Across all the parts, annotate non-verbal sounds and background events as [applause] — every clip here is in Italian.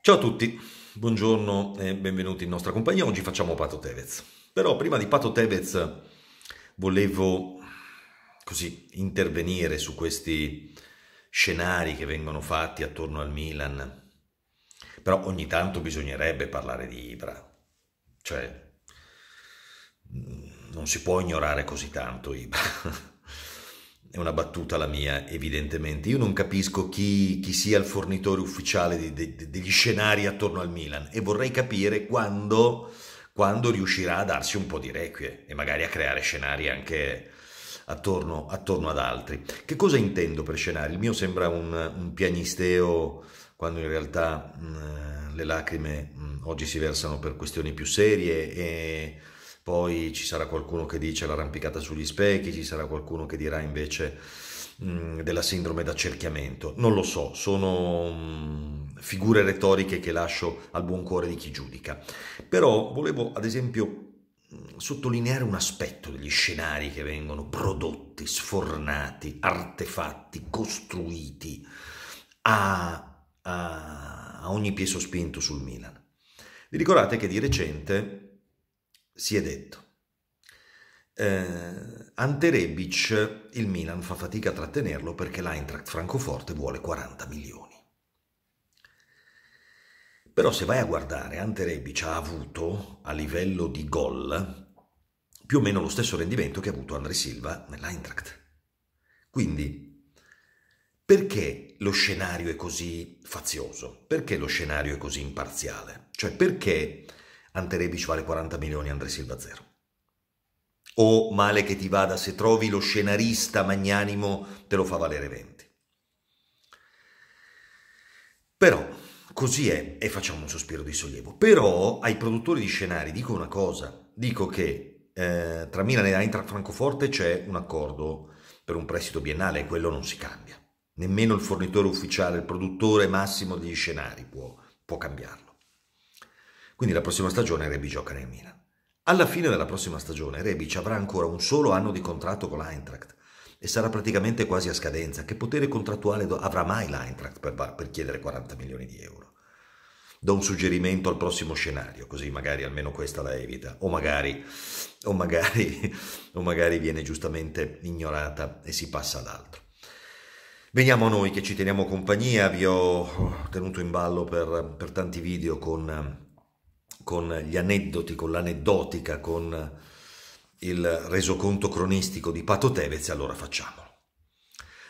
Ciao a tutti, buongiorno e benvenuti in nostra compagnia. Oggi facciamo Pato Tevez. Però prima di Pato Tevez volevo così intervenire su questi scenari che vengono fatti attorno al Milan. Però ogni tanto bisognerebbe parlare di Ibra. Cioè mm, non si può ignorare così tanto Ibra. [laughs] è una battuta la mia, evidentemente. Io non capisco chi, chi sia il fornitore ufficiale di, di, degli scenari attorno al Milan e vorrei capire quando, quando, riuscirà a darsi un po' di requie e magari a creare scenari anche attorno, attorno ad altri. Che cosa intendo per scenari? Il mio sembra un, un pianisteo quando in realtà mh, le lacrime mh, oggi si versano per questioni più serie e poi ci sarà qualcuno che dice l'arrampicata sugli specchi, ci sarà qualcuno che dirà invece mh, della sindrome d'accerchiamento, non lo so, sono mh, figure retoriche che lascio al buon cuore di chi giudica. Però volevo ad esempio sottolineare un aspetto degli scenari che vengono prodotti, sfornati, artefatti, costruiti a, a, a ogni piezo spinto sul Milan. Vi ricordate che di recente si è detto. Eh, Ante Rebic il Milan fa fatica a trattenerlo perché l'Eintracht Francoforte vuole 40 milioni. Però se vai a guardare, Ante Rebic ha avuto a livello di gol più o meno lo stesso rendimento che ha avuto Andre Silva nell'Eintracht. Quindi, perché lo scenario è così fazioso? Perché lo scenario è così imparziale? Cioè, perché Ante Rebic vale 40 milioni, Andre Silva 0. O male che ti vada, se trovi lo scenarista magnanimo te lo fa valere 20. Però, così è, e facciamo un sospiro di sollievo. Però ai produttori di scenari dico una cosa, dico che eh, tra Milan e Eintracht Francoforte c'è un accordo per un prestito biennale e quello non si cambia. Nemmeno il fornitore ufficiale, il produttore massimo degli scenari può, può cambiarlo. Quindi la prossima stagione Rebic gioca nel Milan. Alla fine della prossima stagione Rebic avrà ancora un solo anno di contratto con l'Eintracht e sarà praticamente quasi a scadenza. Che potere contrattuale avrà mai l'Eintracht per, per chiedere 40 milioni di euro? Do un suggerimento al prossimo scenario, così magari almeno questa la evita, o magari, o magari, [laughs] o magari viene giustamente ignorata e si passa ad altro. Veniamo a noi che ci teniamo compagnia, vi ho tenuto in ballo per, per tanti video con con gli aneddoti, con l'aneddotica, con il resoconto cronistico di Pato Tevez, allora facciamolo.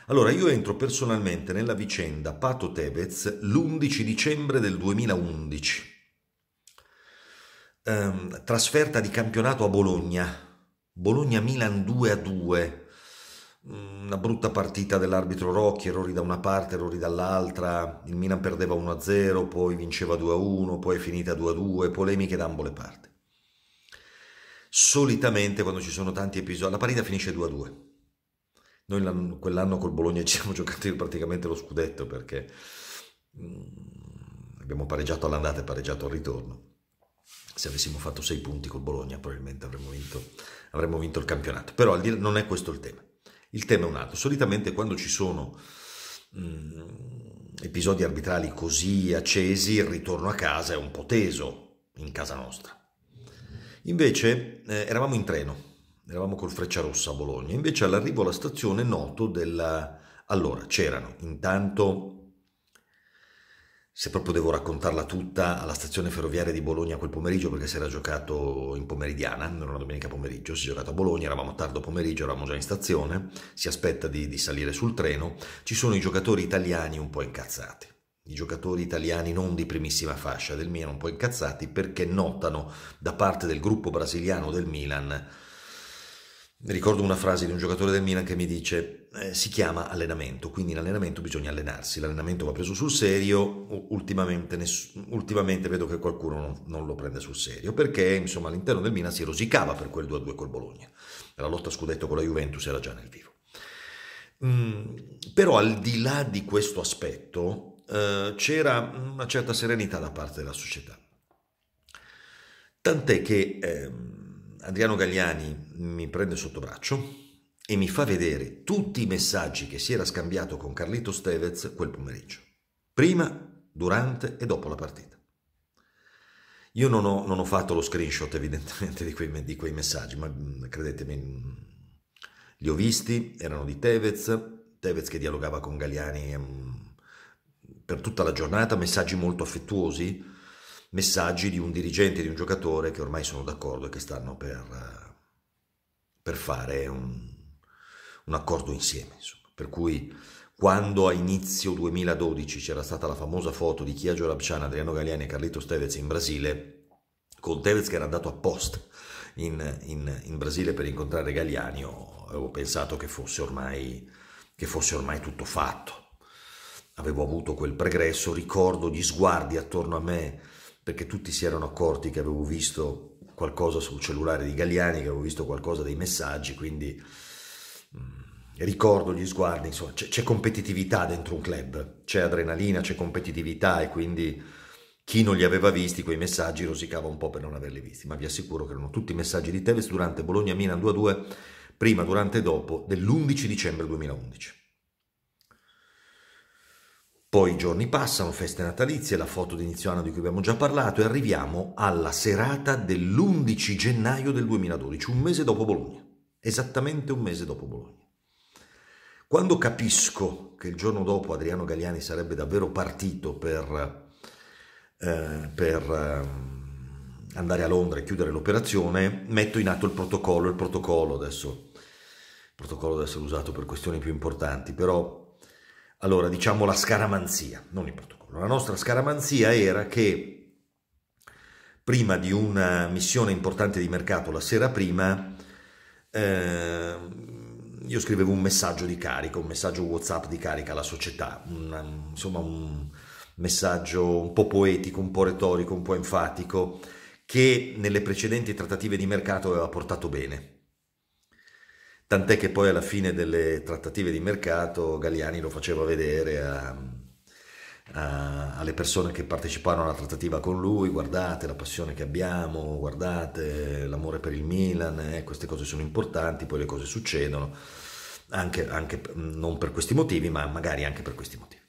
Allora, io entro personalmente nella vicenda Pato Tevez l'11 dicembre del 2011. Ehm, trasferta di campionato a Bologna, Bologna-Milan 2 a 2 una brutta partita dell'arbitro Rocchi, errori da una parte, errori dall'altra, il Milan perdeva 1-0, poi vinceva 2-1, poi è finita 2-2, polemiche da ambo le parti. Solitamente quando ci sono tanti episodi, la partita finisce 2-2. Noi quell'anno col Bologna ci siamo [laughs] giocati praticamente lo scudetto perché mm, abbiamo pareggiato all'andata e pareggiato al ritorno. Se avessimo fatto 6 punti col Bologna probabilmente avremmo vinto, avremmo vinto il campionato, però non è questo il tema. Il tema è un altro. Solitamente quando ci sono mh, mm, episodi arbitrali così accesi, il ritorno a casa è un po' teso in casa nostra. Invece eh, eravamo in treno, eravamo col Frecciarossa a Bologna, invece all'arrivo alla stazione noto della... Allora, c'erano intanto se proprio devo raccontarla tutta, alla stazione ferroviaria di Bologna quel pomeriggio, perché si era giocato in pomeridiana, non una domenica pomeriggio, si è giocato a Bologna, eravamo tardo pomeriggio, eravamo già in stazione, si aspetta di, di salire sul treno, ci sono i giocatori italiani un po' incazzati i giocatori italiani non di primissima fascia del Milan un po' incazzati perché notano da parte del gruppo brasiliano del Milan ricordo una frase di un giocatore del Milan che mi dice eh, si chiama allenamento, quindi in allenamento bisogna allenarsi, l'allenamento va preso sul serio, ultimamente, ness- ultimamente vedo che qualcuno non, non, lo prende sul serio, perché insomma, all'interno del Milan si rosicava per quel 2-2 col Bologna, la lotta scudetto con la Juventus era già nel vivo. Mm, però al di là di questo aspetto eh, c'era una certa serenità da parte della società, tant'è che eh, Adriano Gagliani mi prende sotto braccio, e mi fa vedere tutti i messaggi che si era scambiato con Carlito Stevez quel pomeriggio, prima, durante e dopo la partita. Io non ho, non ho fatto lo screenshot evidentemente di quei, di quei, messaggi, ma mm, credetemi, mm, li ho visti, erano di Tevez, Tevez che dialogava con Galiani mm, per tutta la giornata, messaggi molto affettuosi, messaggi di un dirigente, di un giocatore che ormai sono d'accordo e che stanno per, per fare un, un accordo insieme. Insomma. Per cui quando a inizio 2012 c'era stata la famosa foto di Chiaggio Rabciana, Adriano Galiani e Carlito Tevez in Brasile, con Tevez che era andato apposta in, in, in, Brasile per incontrare Galiani, avevo pensato che fosse, ormai, che fosse ormai tutto fatto. Avevo avuto quel pregresso, ricordo gli sguardi attorno a me, perché tutti si erano accorti che avevo visto qualcosa sul cellulare di Galiani, che avevo visto qualcosa dei messaggi, quindi Mm. ricordo gli sguardi, insomma, c'è, c'è, competitività dentro un club, c'è adrenalina, c'è competitività e quindi chi non li aveva visti quei messaggi rosicava un po' per non averli visti, ma vi assicuro che erano tutti messaggi di Tevez durante Bologna-Milan 2-2, prima, durante e dopo, dell'11 dicembre 2011. Poi i giorni passano, feste natalizie, la foto d'inizio anno di cui abbiamo già parlato e arriviamo alla serata dell'11 gennaio del 2012, un mese dopo Bologna esattamente un mese dopo Bologna. Quando capisco che il giorno dopo Adriano Gagliani sarebbe davvero partito per, eh, per eh, andare a Londra e chiudere l'operazione, metto in atto il protocollo, il protocollo adesso, il protocollo deve essere usato per questioni più importanti, però allora diciamo la scaramanzia, non il protocollo. La nostra scaramanzia era che prima di una missione importante di mercato la sera prima eh, io scrivevo un messaggio di carica, un messaggio WhatsApp di carica alla società, un, um, insomma un messaggio un po' poetico, un po' retorico, un po' enfatico, che nelle precedenti trattative di mercato aveva portato bene. Tant'è che poi alla fine delle trattative di mercato Galliani lo faceva vedere a, eh, alle persone che parteciparono alla trattativa con lui, guardate la passione che abbiamo, guardate l'amore per il Milan, eh, queste cose sono importanti, poi le cose succedono, anche, anche non per questi motivi, ma magari anche per questi motivi.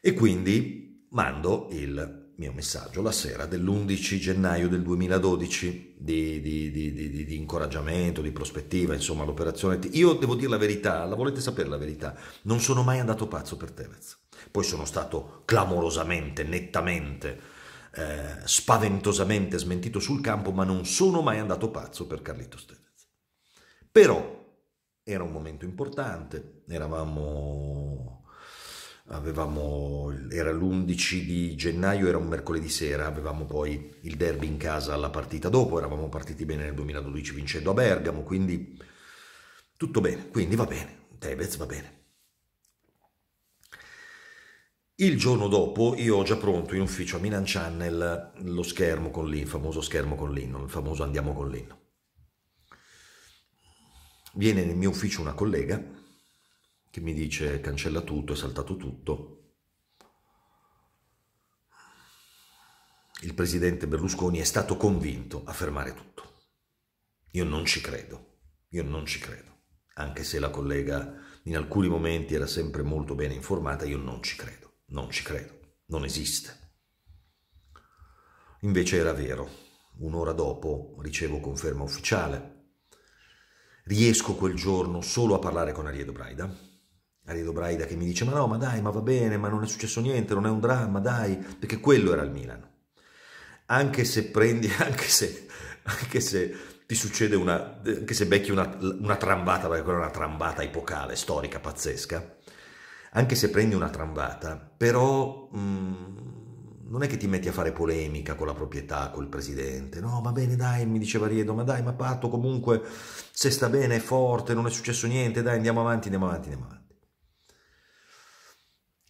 E quindi mando il mio messaggio la sera dell'11 gennaio del 2012 di, di, di, di incoraggiamento, di prospettiva, insomma l'operazione. Io devo dire la verità, la volete sapere la verità, non sono mai andato pazzo per Tevez poi sono stato clamorosamente, nettamente, eh, spaventosamente smentito sul campo, ma non sono mai andato pazzo per Carlito Stevez. Però era un momento importante, eravamo avevamo, era l'11 di gennaio, era un mercoledì sera, avevamo poi il derby in casa alla partita dopo, eravamo partiti bene nel 2012 vincendo a Bergamo, quindi tutto bene, quindi va bene, Tevez va bene. Il giorno dopo io ho già pronto in ufficio a Milan Channel lo schermo con l'inno, il famoso schermo con l'inno, il famoso andiamo con l'inno. Viene nel mio ufficio una collega che mi dice cancella tutto, è saltato tutto. Il presidente Berlusconi è stato convinto a fermare tutto. Io non ci credo, io non ci credo. Anche se la collega in alcuni momenti era sempre molto bene informata, io non ci credo. Non ci credo, non esiste. Invece era vero. Un'ora dopo ricevo conferma ufficiale. Riesco quel giorno solo a parlare con Ariedo Braida. Ariedo Braida che mi dice: Ma no, ma dai, ma va bene, ma non è successo niente, non è un dramma, dai, perché quello era il Milan. Anche se prendi, [laughs] anche se, anche se ti succede una, anche se becchi una, una trambata, perché quella è una trambata epocale, storica, pazzesca anche se prendi una trambata, però mh, mm, non è che ti metti a fare polemica con la proprietà, col presidente. No, va bene, dai, mi diceva Riedo, ma dai, ma parto comunque se sta bene è forte, non è successo niente, dai, andiamo avanti, andiamo avanti, andiamo avanti.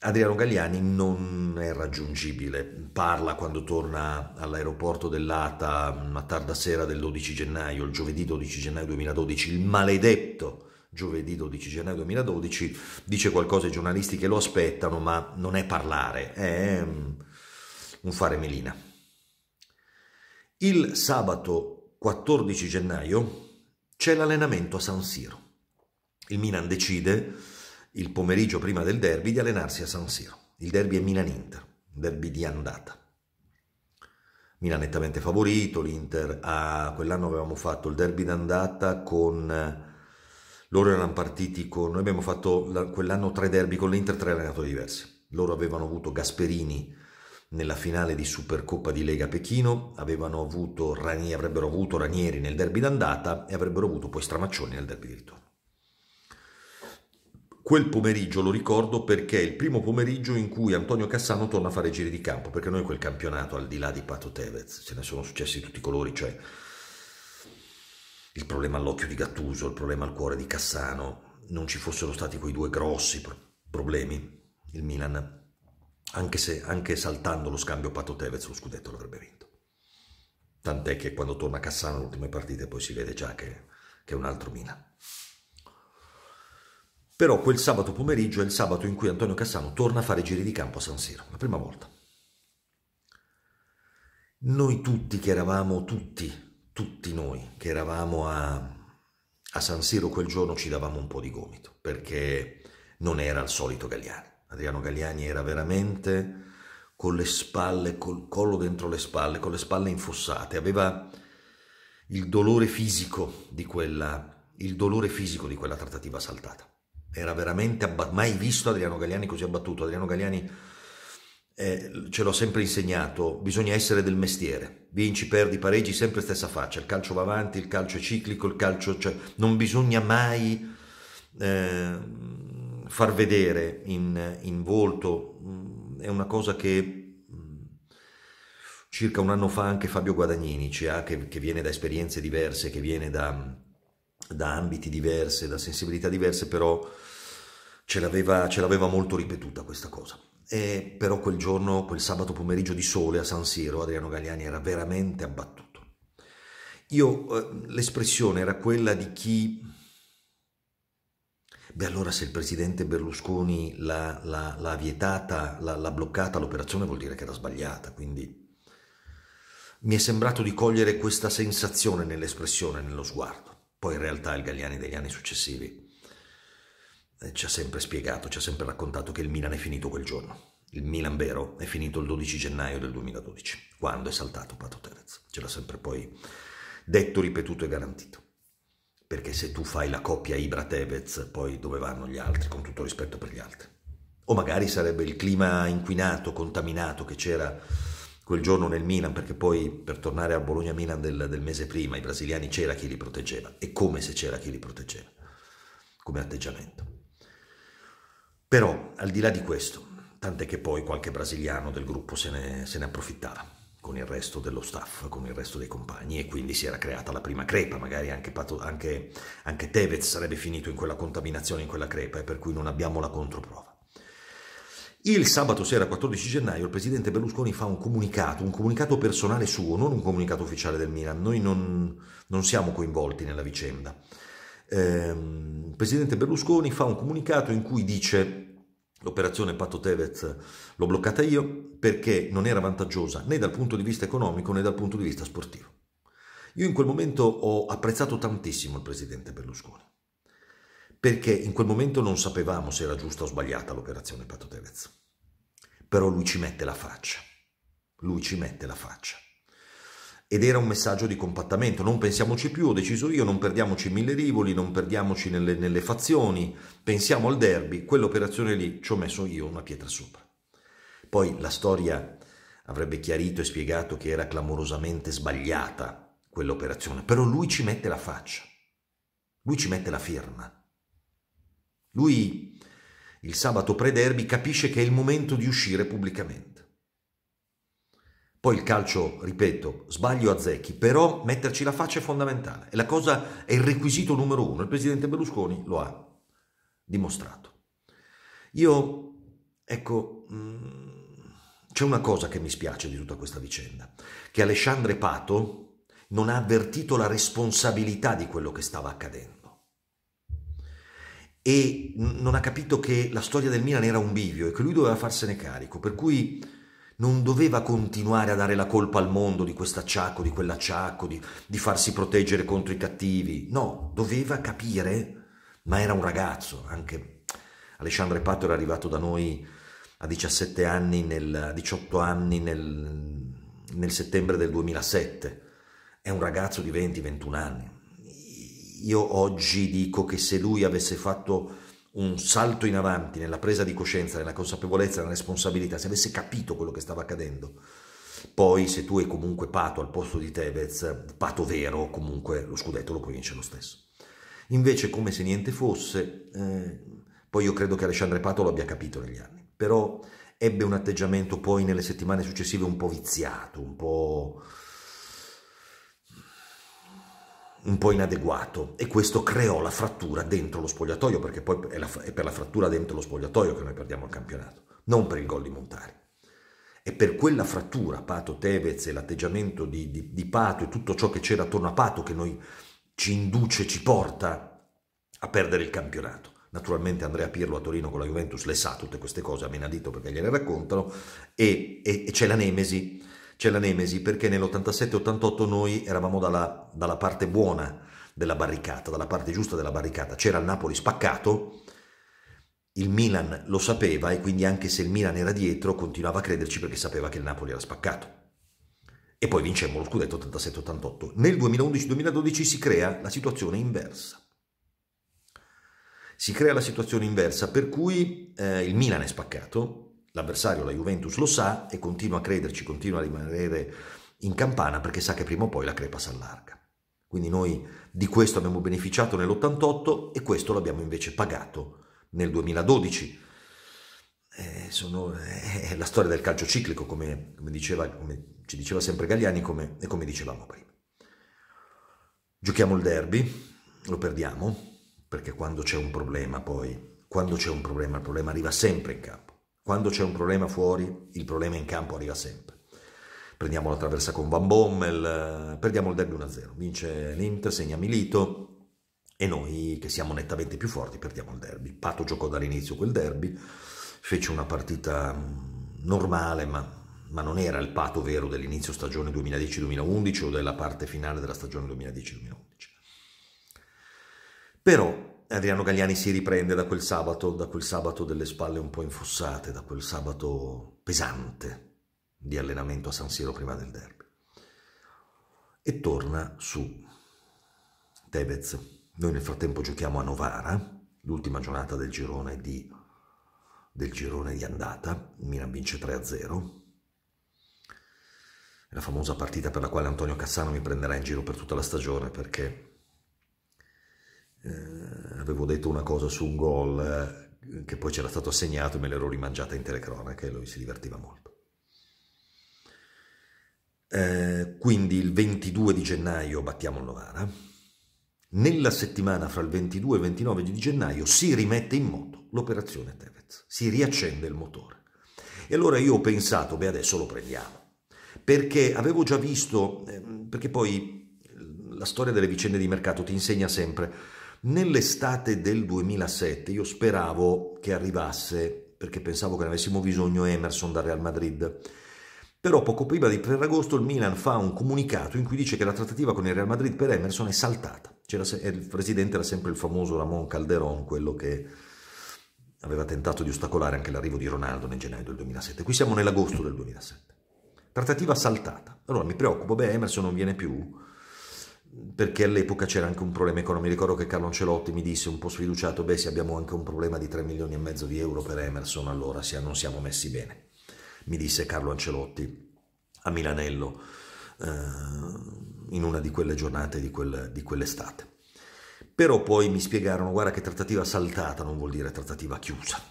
Adriano Galliani non è raggiungibile, parla quando torna all'aeroporto dell'Ata mm, a tarda sera del 12 gennaio, il giovedì 12 gennaio 2012, il maledetto giovedì 12 gennaio 2012, dice qualcosa ai giornalisti che lo aspettano, ma non è parlare, è ehm, un fare melina. Il sabato 14 gennaio c'è l'allenamento a San Siro. Il Milan decide il pomeriggio prima del derby di allenarsi a San Siro. Il derby è Milan-Inter, derby di andata. Milan nettamente favorito, l'Inter ha, ah, quell'anno avevamo fatto il derby d'andata con loro erano partiti con, noi abbiamo fatto la, quell'anno tre derby con l'Inter, tre allenatori diversi. Loro avevano avuto Gasperini nella finale di Supercoppa di Lega Pechino, avevano avuto Ranieri, avrebbero avuto Ranieri nel derby d'andata e avrebbero avuto poi Stramaccioni nel derby di ritorno. Quel pomeriggio lo ricordo perché è il primo pomeriggio in cui Antonio Cassano torna a fare giri di campo, perché noi quel campionato, al di là di Pato Tevez, ce ne sono successi tutti i colori, cioè il problema all'occhio di Gattuso, il problema al cuore di Cassano, non ci fossero stati quei due grossi problemi, il Milan, anche, se, anche saltando lo scambio Pato-Tevez, lo scudetto l'avrebbe vinto. Tant'è che quando torna Cassano l'ultima partita poi si vede già che, che è un altro Milan. Però quel sabato pomeriggio è il sabato in cui Antonio Cassano torna a fare giri di campo a San Siro, la prima volta. Noi tutti che eravamo tutti tutti noi che eravamo a, a San Siro quel giorno ci davamo un po' di gomito, perché non era il solito Gagliani. Adriano Gagliani era veramente con le spalle, col collo dentro le spalle, con le spalle infossate, aveva il dolore fisico di quella, il dolore fisico di quella trattativa saltata. Era veramente abbattuto, mai visto Adriano Gagliani così abbattuto. Adriano Gagliani eh, ce l'ho sempre insegnato, bisogna essere del mestiere. Vinci, perdi, pareggi, sempre stessa faccia. Il calcio va avanti, il calcio è ciclico, il calcio... Cioè, non bisogna mai eh, far vedere in, in volto. Mm, è una cosa che mm, circa un anno fa anche Fabio Guadagnini, CA, che, che viene da esperienze diverse, che viene da, da ambiti diversi, da sensibilità diverse, però ce l'aveva, ce l'aveva molto ripetuta questa cosa. E però quel giorno, quel sabato pomeriggio di sole a San Siro, Adriano Gagliani era veramente abbattuto. Io, eh, l'espressione era quella di chi... Beh allora se il presidente Berlusconi l'ha, l'ha, l'ha vietata, l'ha, l'ha bloccata l'operazione vuol dire che era sbagliata, quindi mi è sembrato di cogliere questa sensazione nell'espressione, nello sguardo. Poi in realtà il Gagliani degli anni successivi eh, ci ha sempre spiegato, ci ha sempre raccontato che il Milan è finito quel giorno. Il Milan vero è finito il 12 gennaio del 2012, quando è saltato Pato Terez. Ce l'ha sempre poi detto, ripetuto e garantito. Perché se tu fai la coppia Ibra-Tevez, poi dove vanno gli altri, con tutto rispetto per gli altri? O magari sarebbe il clima inquinato, contaminato che c'era quel giorno nel Milan, perché poi per tornare a Bologna-Milan del, del mese prima, i brasiliani c'era chi li proteggeva, e come se c'era chi li proteggeva, come atteggiamento. Però, al di là di questo, tant'è che poi qualche brasiliano del gruppo se ne, se ne approfittava con il resto dello staff, con il resto dei compagni e quindi si era creata la prima crepa, magari anche, anche, anche Tevez sarebbe finito in quella contaminazione, in quella crepa e per cui non abbiamo la controprova. Il sabato sera 14 gennaio il presidente Berlusconi fa un comunicato, un comunicato personale suo, non un comunicato ufficiale del Milan, noi non, non siamo coinvolti nella vicenda. Eh, il presidente Berlusconi fa un comunicato in cui dice L'operazione Pato Tevez l'ho bloccata io perché non era vantaggiosa né dal punto di vista economico né dal punto di vista sportivo. Io in quel momento ho apprezzato tantissimo il presidente Berlusconi, perché in quel momento non sapevamo se era giusta o sbagliata l'operazione Pato Tevez. Però lui ci mette la faccia. Lui ci mette la faccia ed era un messaggio di compattamento, non pensiamoci più, ho deciso io, non perdiamoci mille rivoli, non perdiamoci nelle, nelle fazioni, pensiamo al derby, quell'operazione lì ci ho messo io una pietra sopra. Poi la storia avrebbe chiarito e spiegato che era clamorosamente sbagliata quell'operazione, però lui ci mette la faccia, lui ci mette la firma, lui il sabato pre-derby capisce che è il momento di uscire pubblicamente. Poi il calcio, ripeto, sbaglio a zecchi, però metterci la faccia è fondamentale. E la cosa, è il requisito numero uno. Il presidente Berlusconi lo ha dimostrato. Io, ecco, mm, c'è una cosa che mi spiace di tutta questa vicenda, che Alessandre Pato non ha avvertito la responsabilità di quello che stava accadendo e non ha capito che la storia del Milan era un bivio e che lui doveva farsene carico, per cui non doveva continuare a dare la colpa al mondo di quest'acciacco, di quell'acciacco, di, di farsi proteggere contro i cattivi. No, doveva capire, ma era un ragazzo. Anche Alessandro Pato era arrivato da noi a 17 anni, nel, 18 anni nel, nel settembre del 2007. È un ragazzo di 20-21 anni. Io oggi dico che se lui avesse fatto un salto in avanti nella presa di coscienza, nella consapevolezza, nella responsabilità, se avesse capito quello che stava accadendo. Poi se tu hai comunque Pato al posto di Tevez, Pato vero, comunque lo scudetto lo puoi vincere lo stesso. Invece come se niente fosse, eh, poi io credo che Alessandro Pato lo abbia capito negli anni, però ebbe un atteggiamento poi nelle settimane successive un po' viziato, un po' un po' inadeguato e questo creò la frattura dentro lo spogliatoio, perché poi è, la, è per la frattura dentro lo spogliatoio che noi perdiamo il campionato, non per il gol di Montari. E per quella frattura, Pato Tevez e l'atteggiamento di, di, di Pato e tutto ciò che c'era attorno a Pato che noi ci induce, ci porta a perdere il campionato. Naturalmente Andrea Pirlo a Torino con la Juventus le sa tutte queste cose a menadito perché gliele raccontano e, e, e c'è la nemesi c'è la Nemesi perché nell'87-88 noi eravamo dalla, dalla parte buona della barricata, dalla parte giusta della barricata. C'era il Napoli spaccato, il Milan lo sapeva e quindi anche se il Milan era dietro continuava a crederci perché sapeva che il Napoli era spaccato. E poi vincemmo lo scudetto 87-88. Nel 2011-2012 si crea la situazione inversa. Si crea la situazione inversa per cui eh, il Milan è spaccato, L'avversario, la Juventus, lo sa e continua a crederci, continua a rimanere in campana perché sa che prima o poi la crepa si allarga. Quindi noi di questo abbiamo beneficiato nell'88 e questo l'abbiamo invece pagato nel 2012. Eh, sono, eh, è la storia del calcio ciclico, come, come, diceva, come ci diceva sempre Gagliani come, e come dicevamo prima. Giochiamo il derby, lo perdiamo, perché quando c'è un problema poi, quando c'è un problema, il problema arriva sempre in campo. Quando c'è un problema fuori, il problema in campo arriva sempre. Prendiamo la traversa con Van Bommel, eh, perdiamo il derby 1-0, vince l'Inter, segna Milito e noi che siamo nettamente più forti perdiamo il derby. Pato giocò dall'inizio quel derby, fece una partita mm, normale ma ma non era il pato vero dell'inizio stagione 2010-2011 o della parte finale della stagione 2010-2011. Però Adriano Gagliani si riprende da quel sabato, da quel sabato delle spalle un po' infossate, da quel sabato pesante di allenamento a San Siro prima del derby. E torna su Tevez. Noi nel frattempo giochiamo a Novara, l'ultima giornata del girone di, del girone di andata. Milan vince 3-0 la famosa partita per la quale Antonio Cassano mi prenderà in giro per tutta la stagione perché eh, avevo detto una cosa su un gol eh, che poi c'era stato assegnato e me l'ero rimangiata in telecronaca e lui si divertiva molto. Eh, quindi il 22 di gennaio battiamo il Novara. Nella settimana fra il 22 e il 29 di gennaio si rimette in moto l'operazione Tevez, si riaccende il motore. E allora io ho pensato, beh adesso lo prendiamo, perché avevo già visto, ehm, perché poi la storia delle vicende di mercato ti insegna sempre Nell'estate del 2007 io speravo che arrivasse, perché pensavo che ne avessimo bisogno, Emerson dal Real Madrid. Però poco prima di 3 agosto il Milan fa un comunicato in cui dice che la trattativa con il Real Madrid per Emerson è saltata. Se- il presidente era sempre il famoso Ramon Calderon, quello che aveva tentato di ostacolare anche l'arrivo di Ronaldo nel gennaio del 2007. Qui siamo nell'agosto del 2007. Trattativa saltata. Allora mi preoccupo, beh Emerson non viene più perché all'epoca c'era anche un problema economico. Mi ricordo che Carlo Ancelotti mi disse un po' sfiduciato, beh se abbiamo anche un problema di 3 milioni e mezzo di euro per Emerson, allora non siamo messi bene, mi disse Carlo Ancelotti a Milanello eh, in una di quelle giornate di, quel, di quell'estate. Però poi mi spiegarono, guarda che trattativa saltata non vuol dire trattativa chiusa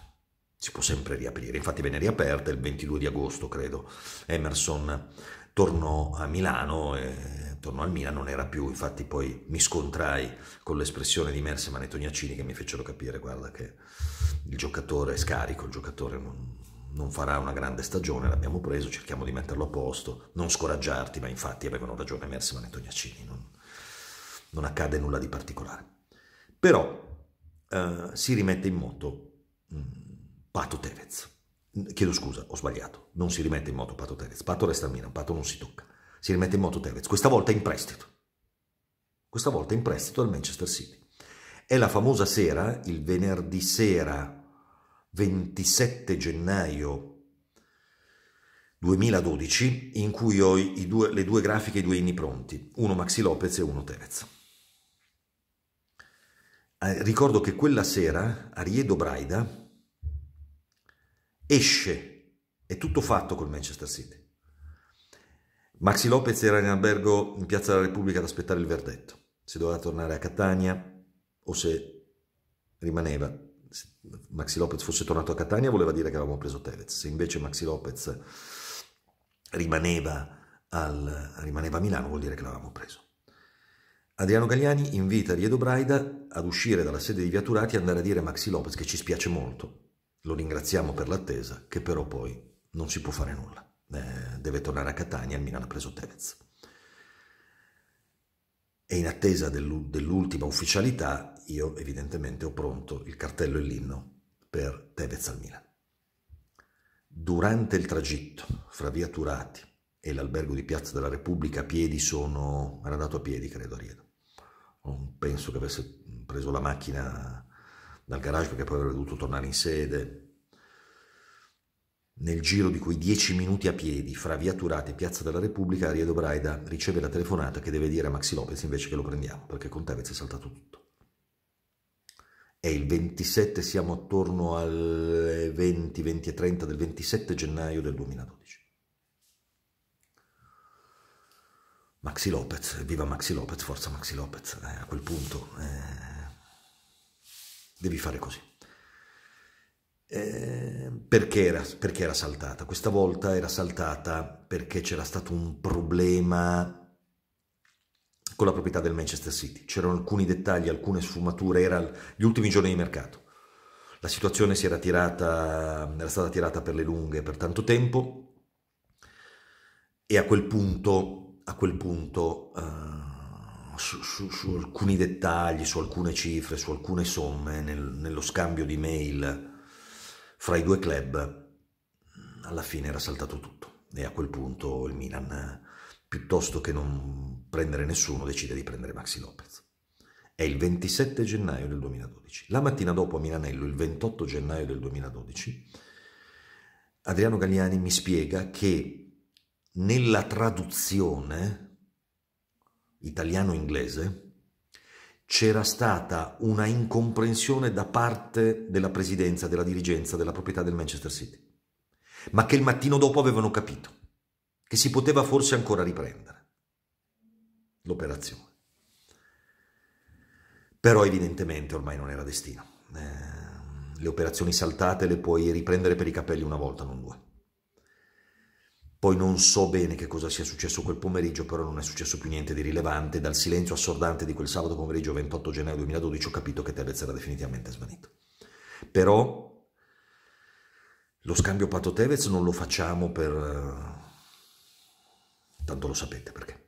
si può sempre riaprire. Infatti venne riaperta il 22 di agosto, credo. Emerson tornò a Milano e tornò al Milan non era più, infatti poi mi scontrai con l'espressione di Merseman e Tognaccini che mi fecero capire, guarda che il giocatore è scarico, il giocatore non, non farà una grande stagione, l'abbiamo preso, cerchiamo di metterlo a posto, non scoraggiarti, ma infatti avevano ragione Merseman e Tognacini, non, non, accade nulla di particolare. Però eh, si rimette in moto mh, mm, Pato Tevez chiedo scusa, ho sbagliato, non si rimette in moto Pato Tevez, Pato resta a Milan, Pato non si tocca, si rimette in moto Tevez, questa volta in prestito, questa volta in prestito al Manchester City. È la famosa sera, il venerdì sera 27 gennaio 2012, in cui ho due, le due grafiche, i due inni pronti, uno Maxi Lopez e uno Tevez. Eh, ricordo che quella sera a Riedo Braida esce, è tutto fatto col Manchester City. Maxi Lopez era in albergo in Piazza della Repubblica ad aspettare il verdetto, se doveva tornare a Catania o se rimaneva. Se Maxi Lopez fosse tornato a Catania voleva dire che avevamo preso Tevez, se invece Maxi Lopez rimaneva, al, rimaneva a Milano vuol dire che l'avevamo preso. Adriano Gagliani invita Riedo Braida ad uscire dalla sede di Viaturati e andare a dire a Maxi Lopez che ci spiace molto, lo ringraziamo per l'attesa, che però poi non si può fare nulla. Eh, deve tornare a Catania, il Milan ha preso Tevez. E in attesa dell'ultima ufficialità, io evidentemente ho pronto il cartello e l'inno per Tevez al Milan. Durante il tragitto fra via Turati e l'albergo di Piazza della Repubblica a piedi sono... era andato a piedi, credo, a Riedo. Non penso che avesse preso la macchina dal garage perché poi avrebbe dovuto tornare in sede. Nel giro di quei dieci minuti a piedi fra Via Turati e Piazza della Repubblica, Riedo Braida riceve la telefonata che deve dire a Maxi Lopez invece che lo prendiamo, perché con Tevez è saltato tutto. È il 27, siamo attorno alle 20, 20 e 30 del 27 gennaio del 2012. Maxi Lopez, viva Maxi Lopez, forza Maxi Lopez, eh, a quel punto... Eh devi fare così. Eh, perché, era, perché era saltata? Questa volta era saltata perché c'era stato un problema con la proprietà del Manchester City. C'erano alcuni dettagli, alcune sfumature, erano gli ultimi giorni di mercato. La situazione era, tirata, era stata tirata per le lunghe per tanto tempo e a quel punto, a quel punto uh, su, su, su, alcuni dettagli, su alcune cifre, su alcune somme nel, nello scambio di mail fra i due club, alla fine era saltato tutto e a quel punto il Milan, piuttosto che non prendere nessuno, decide di prendere Maxi Lopez. È il 27 gennaio del 2012. La mattina dopo a Milanello, il 28 gennaio del 2012, Adriano Galliani mi spiega che nella traduzione italiano-inglese, c'era stata una incomprensione da parte della presidenza, della dirigenza, della proprietà del Manchester City, ma che il mattino dopo avevano capito che si poteva forse ancora riprendere l'operazione. Però evidentemente ormai non era destino. Eh, le operazioni saltate le puoi riprendere per i capelli una volta, non due. Poi non so bene che cosa sia successo quel pomeriggio, però non è successo più niente di rilevante. Dal silenzio assordante di quel sabato pomeriggio 28 gennaio 2012 ho capito che Tevez era definitivamente svanito. Però lo scambio Pato-Tevez non lo facciamo per... Eh, tanto lo sapete perché.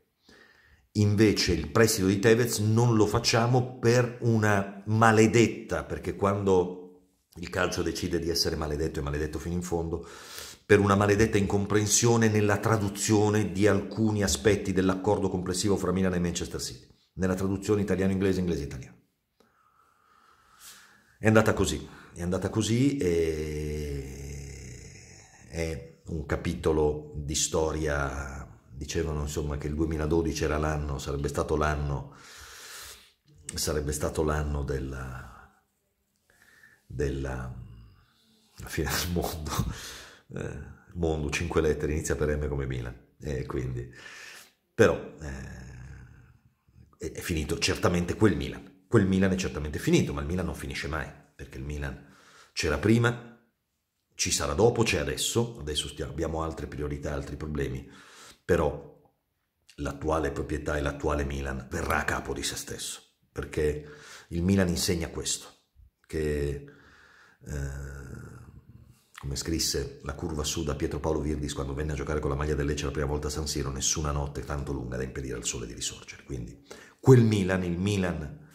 Invece il prestito di Tevez non lo facciamo per una maledetta, perché quando il calcio decide di essere maledetto e maledetto fino in fondo, per una maledetta incomprensione nella traduzione di alcuni aspetti dell'accordo complessivo fra Milan e Manchester City, nella traduzione italiano-inglese, inglese-italiano. È andata così, è andata così e è un capitolo di storia, dicevano insomma che il 2012 era l'anno, sarebbe stato l'anno, sarebbe stato l'anno della, della fine del mondo eh, mondo, 5 lettere, inizia per M come Milan. E quindi, però eh, è, finito certamente quel Milan. Quel Milan è certamente finito, ma il Milan non finisce mai, perché il Milan c'era prima, ci sarà dopo, c'è adesso, adesso stiamo, abbiamo altre priorità, altri problemi, però l'attuale proprietà e l'attuale Milan verrà a capo di se stesso, perché il Milan insegna questo, che eh, come scrisse la curva sud a Pietro Paolo Virdis quando venne a giocare con la maglia del Lecce la prima volta a San Siro, nessuna notte tanto lunga da impedire al sole di risorgere. Quindi quel Milan, il Milan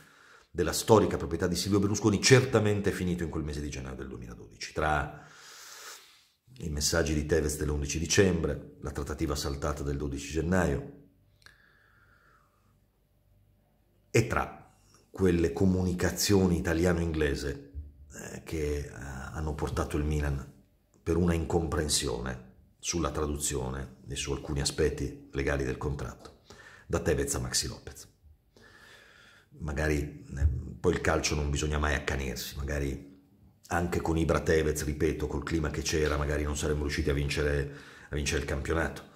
della storica proprietà di Silvio Berlusconi, certamente è finito in quel mese di gennaio del 2012. Tra i messaggi di Tevez dell'11 dicembre, la trattativa saltata del 12 gennaio e tra quelle comunicazioni italiano-inglese eh, che eh, hanno portato il Milan per una incomprensione sulla traduzione e su alcuni aspetti legali del contratto da Tevez a Maxi Lopez. Magari eh, poi il calcio non bisogna mai accanirsi, magari anche con Ibra Tevez, ripeto, col clima che c'era, magari non saremmo riusciti a vincere, a vincere il campionato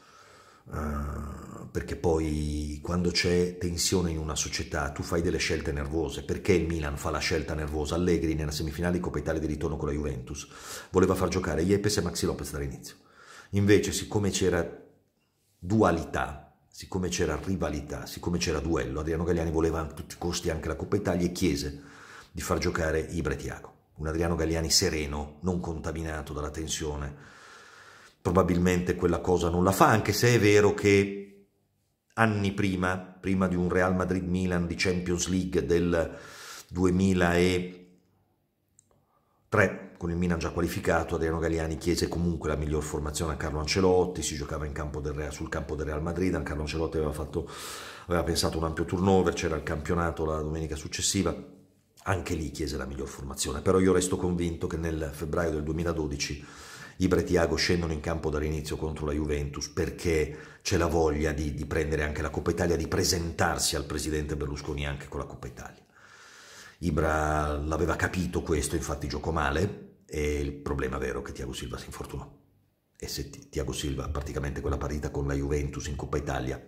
eh, perché poi quando c'è tensione in una società tu fai delle scelte nervose. Perché il Milan fa la scelta nervosa? Allegri nella semifinale di Coppa Italia di ritorno con la Juventus voleva far giocare Iepes e Maxi Lopez dall'inizio. Invece, siccome c'era dualità, siccome c'era rivalità, siccome c'era duello, Adriano Gagliani voleva a tutti i costi anche la Coppa Italia e chiese di far giocare Ibre Tiago. Un Adriano Gagliani sereno, non contaminato dalla tensione probabilmente quella cosa non la fa, anche se è vero che anni prima, prima di un Real Madrid-Milan di Champions League del 2003, con il Milan già qualificato, Adriano Galliani chiese comunque la miglior formazione a Carlo Ancelotti, si giocava campo Real, sul campo del Real Madrid, anche Carlo Ancelotti aveva, fatto, aveva pensato un ampio turnover, c'era il campionato la domenica successiva, anche lì chiese la miglior formazione, però io resto convinto che nel febbraio del 2012 Ibra e Tiago scendono in campo dall'inizio contro la Juventus perché c'è la voglia di, di prendere anche la Coppa Italia, di presentarsi al presidente Berlusconi anche con la Coppa Italia. Ibra l'aveva capito questo, infatti giocò male e il problema vero è che Tiago Silva si infortunò. E se Tiago Silva, praticamente quella partita con la Juventus in Coppa Italia,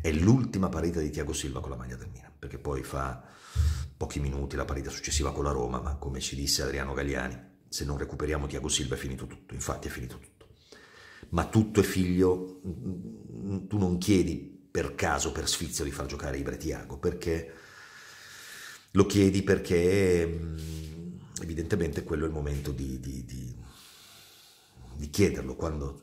è l'ultima partita di Tiago Silva con la maglia del Milan, perché poi fa pochi minuti la partita successiva con la Roma, ma come ci disse Adriano Gagliani, se non recuperiamo Tiago Silva è finito tutto, infatti è finito tutto. Ma tutto è figlio, mm, mm, tu non chiedi per caso, per sfizio di far giocare Ibra Tiago, perché lo chiedi perché mm, evidentemente quello è il momento di, di, di, di chiederlo, quando,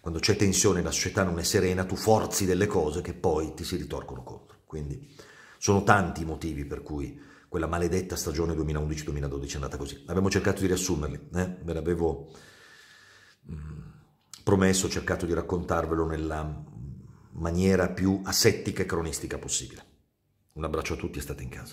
quando c'è tensione la società non è serena, tu forzi delle cose che poi ti si ritorcono contro. Quindi sono tanti i motivi per cui quella maledetta stagione 2011-2012 è andata così. Abbiamo cercato di riassumerli, eh? ve l'avevo mm, promesso, ho cercato di raccontarvelo nella maniera più asettica e cronistica possibile. Un abbraccio a tutti e state in casa.